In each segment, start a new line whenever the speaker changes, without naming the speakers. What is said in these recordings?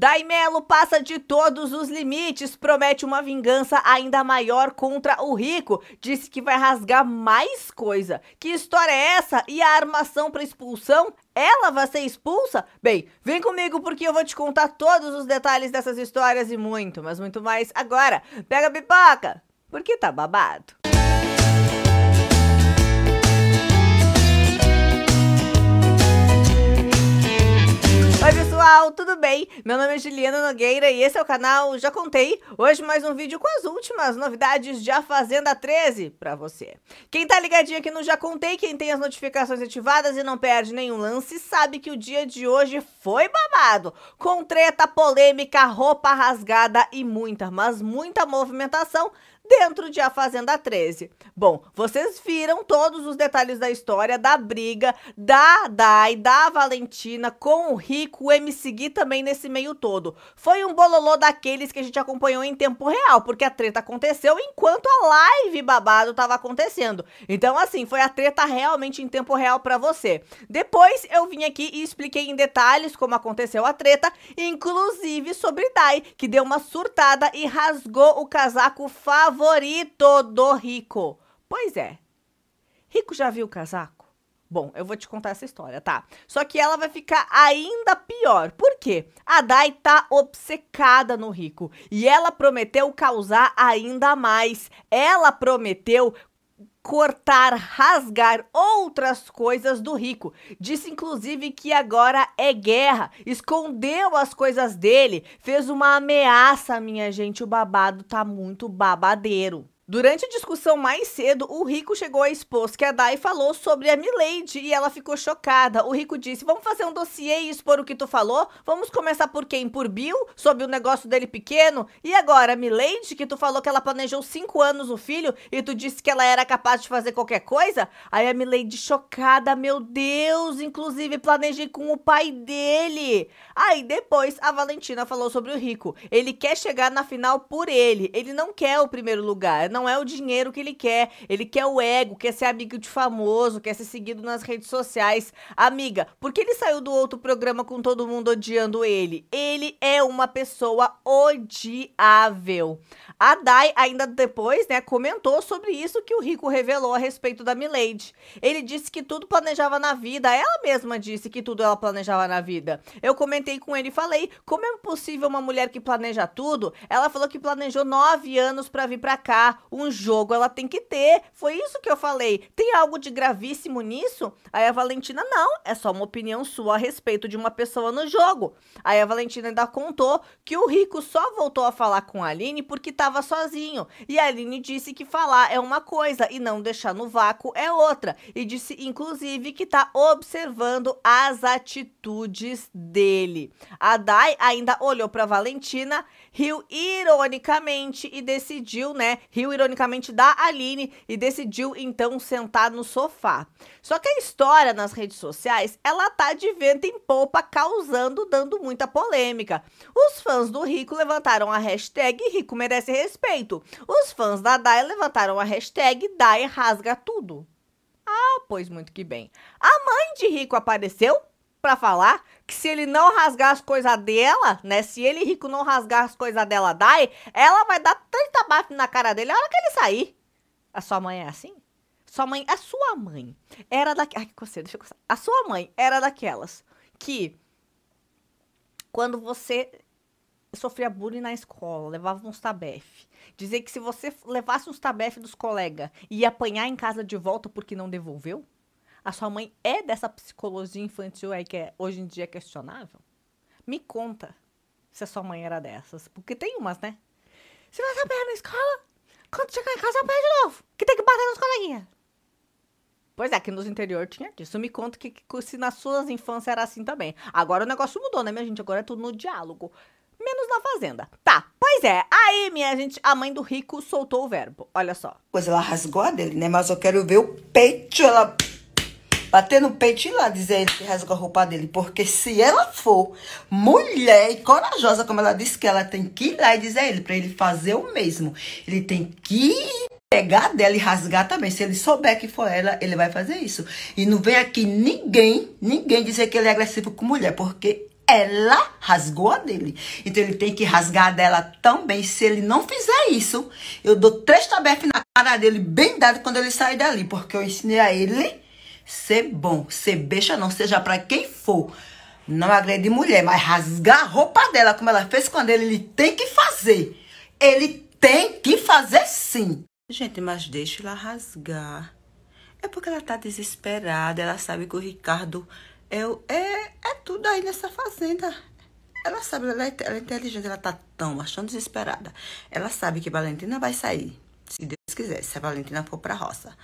Daimelo passa de todos os limites, promete uma vingança ainda maior contra o rico, disse que vai rasgar mais coisa. Que história é essa? E a armação para expulsão? Ela vai ser expulsa? Bem, vem comigo porque eu vou te contar todos os detalhes dessas histórias e muito, mas muito mais agora. Pega a pipoca, porque tá babado. Oi pessoal, tudo bem? Meu nome é Juliana Nogueira e esse é o canal Já Contei. Hoje mais um vídeo com as últimas novidades de A Fazenda 13 pra você. Quem tá ligadinho aqui no Já Contei, quem tem as notificações ativadas e não perde nenhum lance, sabe que o dia de hoje foi babado. Com treta, polêmica, roupa rasgada e muita, mas muita movimentação dentro de A Fazenda 13. Bom, vocês viram todos os detalhes da história, da briga, da Dai, da Valentina, com o Rico, o MC Gui também nesse meio todo. Foi um bololô daqueles que a gente acompanhou em tempo real, porque a treta aconteceu enquanto a live babado tava acontecendo. Então, assim, foi a treta realmente em tempo real para você. Depois eu vim aqui e expliquei em detalhes como aconteceu a treta, inclusive sobre Dai, que deu uma surtada e rasgou o casaco favorito favorito do rico. Pois é. Rico já viu o casaco? Bom, eu vou te contar essa história, tá? Só que ela vai ficar ainda pior. Por quê? A Dai tá obcecada no Rico e ela prometeu causar ainda mais. Ela prometeu cortar, rasgar outras coisas do rico. Disse inclusive que agora é guerra, escondeu as coisas dele, fez uma ameaça, minha gente. O babado tá muito babadeiro. Durante a discussão mais cedo, o Rico chegou a expor que é a Dai falou sobre a Milady e ela ficou chocada. O Rico disse: Vamos fazer um dossiê e expor o que tu falou? Vamos começar por quem? Por Bill? Sobre o negócio dele pequeno? E agora, Milady, que tu falou que ela planejou cinco anos o filho e tu disse que ela era capaz de fazer qualquer coisa? Aí a Milady chocada: Meu Deus, inclusive planejei com o pai dele. Aí depois a Valentina falou sobre o Rico. Ele quer chegar na final por ele. Ele não quer o primeiro lugar. Não não é o dinheiro que ele quer. Ele quer o ego, quer ser amigo de famoso, quer ser seguido nas redes sociais. Amiga, por que ele saiu do outro programa com todo mundo odiando ele? Ele é uma pessoa odiável. A Dai, ainda depois, né, comentou sobre isso que o Rico revelou a respeito da Milady. Ele disse que tudo planejava na vida. Ela mesma disse que tudo ela planejava na vida. Eu comentei com ele e falei: como é possível uma mulher que planeja tudo? Ela falou que planejou nove anos para vir para cá. Um jogo ela tem que ter. Foi isso que eu falei. Tem algo de gravíssimo nisso? Aí a Valentina, não, é só uma opinião sua a respeito de uma pessoa no jogo. Aí a Valentina ainda contou que o Rico só voltou a falar com a Aline porque estava sozinho. E a Aline disse que falar é uma coisa e não deixar no vácuo é outra. E disse, inclusive, que está observando as atitudes dele. A Dai ainda olhou para Valentina, riu ironicamente e decidiu, né? Riu ironicamente, da Aline e decidiu então sentar no sofá. Só que a história nas redes sociais, ela tá de vento em popa, causando, dando muita polêmica. Os fãs do Rico levantaram a hashtag Rico merece respeito. Os fãs da Dai levantaram a hashtag Dai rasga tudo. Ah, pois muito que bem. A mãe de Rico apareceu para falar que se ele não rasgar as coisas dela, né? Se ele rico não rasgar as coisas dela, dai, ela vai dar 30 bafos na cara dele a hora que ele sair. A sua mãe é assim? Sua mãe, a sua mãe era da Ai, que coceira, deixa eu coçar. A sua mãe era daquelas que quando você sofria bullying na escola, levava uns tabef. Dizer que se você levasse uns tabef dos colegas e apanhar em casa de volta porque não devolveu? A sua mãe é dessa psicologia infantil aí que é, hoje em dia é questionável? Me conta se a sua mãe era dessas. Porque tem umas, né? Se você apanhar na escola, quando chegar em casa, apanha de novo. Que tem que bater nos coleguinhas. Pois é, que nos interior tinha disso. Me conta que, que, se nas suas infâncias era assim também. Agora o negócio mudou, né, minha gente? Agora é tudo no diálogo. Menos na fazenda. Tá, pois é. Aí, minha gente, a mãe do rico soltou o verbo.
Olha só. Pois ela rasgou a dele, né? Mas eu quero ver o peito. Ela bater no peito e lá dizer ele que rasgou a roupa dele. Porque se ela for mulher e corajosa, como ela disse que ela tem que ir lá e dizer a ele, para ele fazer o mesmo. Ele tem que pegar dela e rasgar também. Se ele souber que foi ela, ele vai fazer isso. E não vem aqui ninguém, ninguém dizer que ele é agressivo com mulher, porque ela rasgou a dele. Então ele tem que rasgar a dela também. Se ele não fizer isso, eu dou três tabefes na cara dele, bem dado quando ele sair dali, porque eu ensinei a ele ser bom, ser beixa não, seja para quem for. Não agrede mulher, mas rasgar a roupa dela, como ela fez quando ele, ele tem que fazer. Ele tem que fazer sim. Gente, mas deixa ela rasgar. É porque ela tá desesperada, ela sabe que o Ricardo é, é, é tudo aí nessa fazenda. Ela sabe, ela é, ela é inteligente, ela tá tão achando desesperada. Ela sabe que Valentina vai sair, se Deus quiser, se a Valentina for pra roça.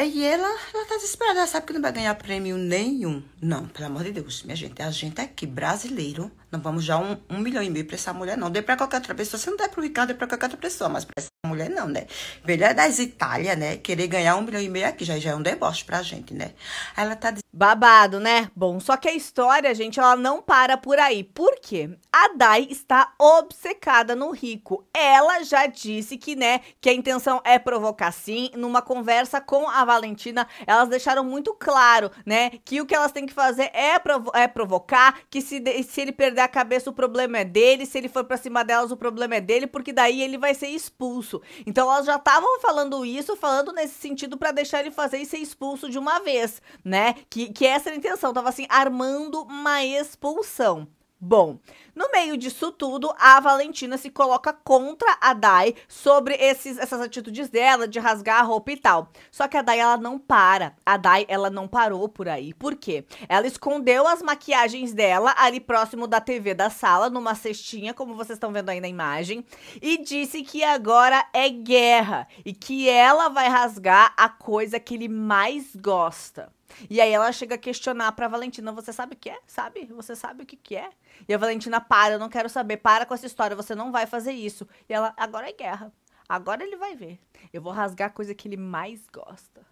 É, e ela, ela tá desesperada, ela sabe que não vai ganhar prêmio nenhum. Não, pelo amor de Deus, minha gente, a gente aqui, brasileiro, não vamos já um, um milhão e meio pra essa mulher, não. Dê pra qualquer outra pessoa, se não der pro Ricardo, dê pra qualquer outra pessoa, mas pra essa mulher não, né? Melhor das Itália, né? Querer ganhar um milhão e meio aqui, já, já é um deboche pra gente, né?
Ela tá Babado, né? Bom, só que a história, gente, ela não para por aí. Por quê? A Dai está obcecada no Rico. Ela já disse que, né, que a intenção é provocar sim. Numa conversa com a Valentina, elas deixaram muito claro, né, que o que elas têm que fazer é, provo é provocar, que se, se ele perder a cabeça, o problema é dele, se ele for pra cima delas, o problema é dele, porque daí ele vai ser expulso. Então elas já estavam falando isso, falando nesse sentido para deixar ele fazer e ser expulso de uma vez, né? Que que, essa era a intenção, tava assim, armando uma expulsão. Bom, no meio disso tudo, a Valentina se coloca contra a Dai sobre esses, essas atitudes dela de rasgar a roupa e tal. Só que a Dai ela não para. A Dai ela não parou por aí. Por quê? Ela escondeu as maquiagens dela ali próximo da TV da sala, numa cestinha, como vocês estão vendo aí na imagem, e disse que agora é guerra e que ela vai rasgar a coisa que ele mais gosta. E aí ela chega a questionar pra Valentina, você sabe o que é? Sabe? Você sabe o que que é? E a Valentina, para, eu não quero saber, para com essa história, você não vai fazer isso. E ela, agora é guerra. Agora ele vai ver. Eu vou rasgar a coisa que ele mais gosta.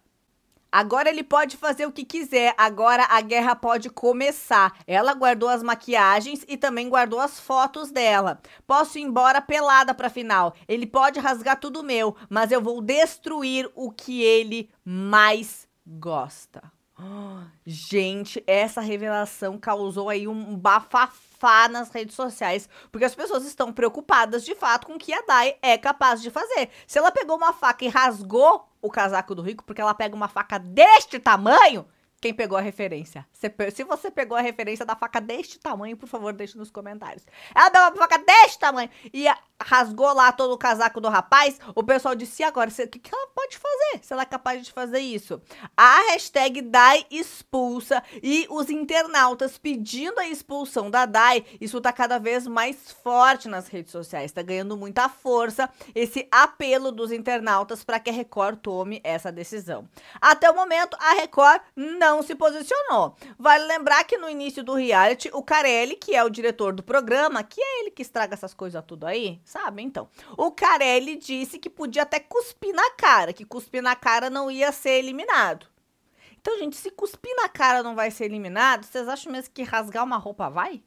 Agora ele pode fazer o que quiser, agora a guerra pode começar. Ela guardou as maquiagens e também guardou as fotos dela. Posso ir embora pelada pra final. Ele pode rasgar tudo meu, mas eu vou destruir o que ele mais gosta gente, essa revelação causou aí um bafafá nas redes sociais, porque as pessoas estão preocupadas de fato com o que a Dai é capaz de fazer. Se ela pegou uma faca e rasgou o casaco do rico, porque ela pega uma faca deste tamanho, quem pegou a referência. Se você pegou a referência da faca deste tamanho, por favor, deixe nos comentários. Ela deu uma faca deste tamanho e rasgou lá todo o casaco do rapaz. O pessoal disse, e agora? O que, ela pode fazer? Se ela é capaz de fazer isso? A hashtag Dai expulsa e os internautas pedindo a expulsão da Dai, isso tá cada vez mais forte nas redes sociais. Tá ganhando muita força esse apelo dos internautas para que a Record tome essa decisão. Até o momento, a Record não não se posicionou. Vale lembrar que no início do reality, o Carelli, que é o diretor do programa, que é ele que estraga essas coisas tudo aí, sabe? Então, o Carelli disse que podia até cuspir na cara, que cuspir na cara não ia ser eliminado. Então, gente, se cuspir na cara não vai ser eliminado, vocês acham mesmo que rasgar uma roupa vai?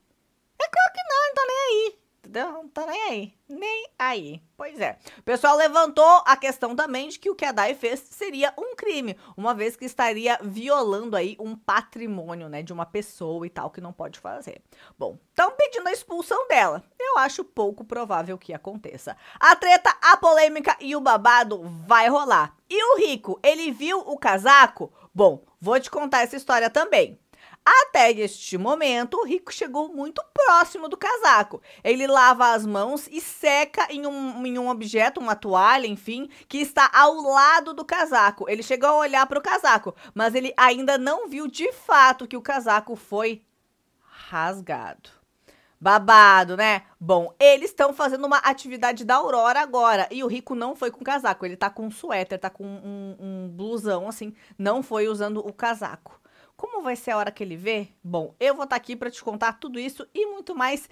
É claro que não, não tá nem aí entendeu? Não tá nem aí. Nem aí. Pois é. O pessoal levantou a questão também de que o que a Dai fez seria um crime, uma vez que estaria violando aí um patrimônio, né, de uma pessoa e tal, que não pode fazer. Bom, estão pedindo a expulsão dela. Eu acho pouco provável que aconteça. A treta, a polêmica e o babado vai rolar. E o Rico, ele viu o casaco? Bom, vou te contar essa história também. Até este momento, o Rico chegou muito próximo do casaco. Ele lava as mãos e seca em um, em um objeto, uma toalha, enfim, que está ao lado do casaco. Ele chegou a olhar para o casaco, mas ele ainda não viu de fato que o casaco foi rasgado. Babado, né? Bom, eles estão fazendo uma atividade da Aurora agora. E o Rico não foi com casaco. Ele tá com um suéter, tá com um, um blusão, assim. Não foi usando o casaco. Como vai ser a hora que ele vê? Bom, eu vou estar tá aqui para te contar tudo isso e muito mais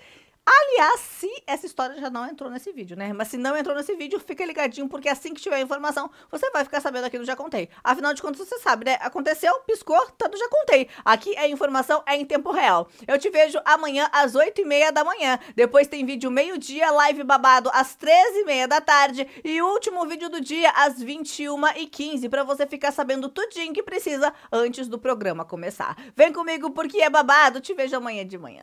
Aliás, se essa história já não entrou nesse vídeo, né? Mas se não entrou nesse vídeo, fica ligadinho, porque assim que tiver informação, você vai ficar sabendo aqui eu Já Contei. Afinal de contas, você sabe, né? Aconteceu, piscou, tanto tá Já Contei. Aqui é informação, é em tempo real. Eu te vejo amanhã às 8h30 da manhã. Depois tem vídeo meio-dia, live babado às 13h30 da tarde e último vídeo do dia às 21h15, pra você ficar sabendo tudinho que precisa antes do programa começar. Vem comigo porque é babado. Te vejo amanhã de manhã.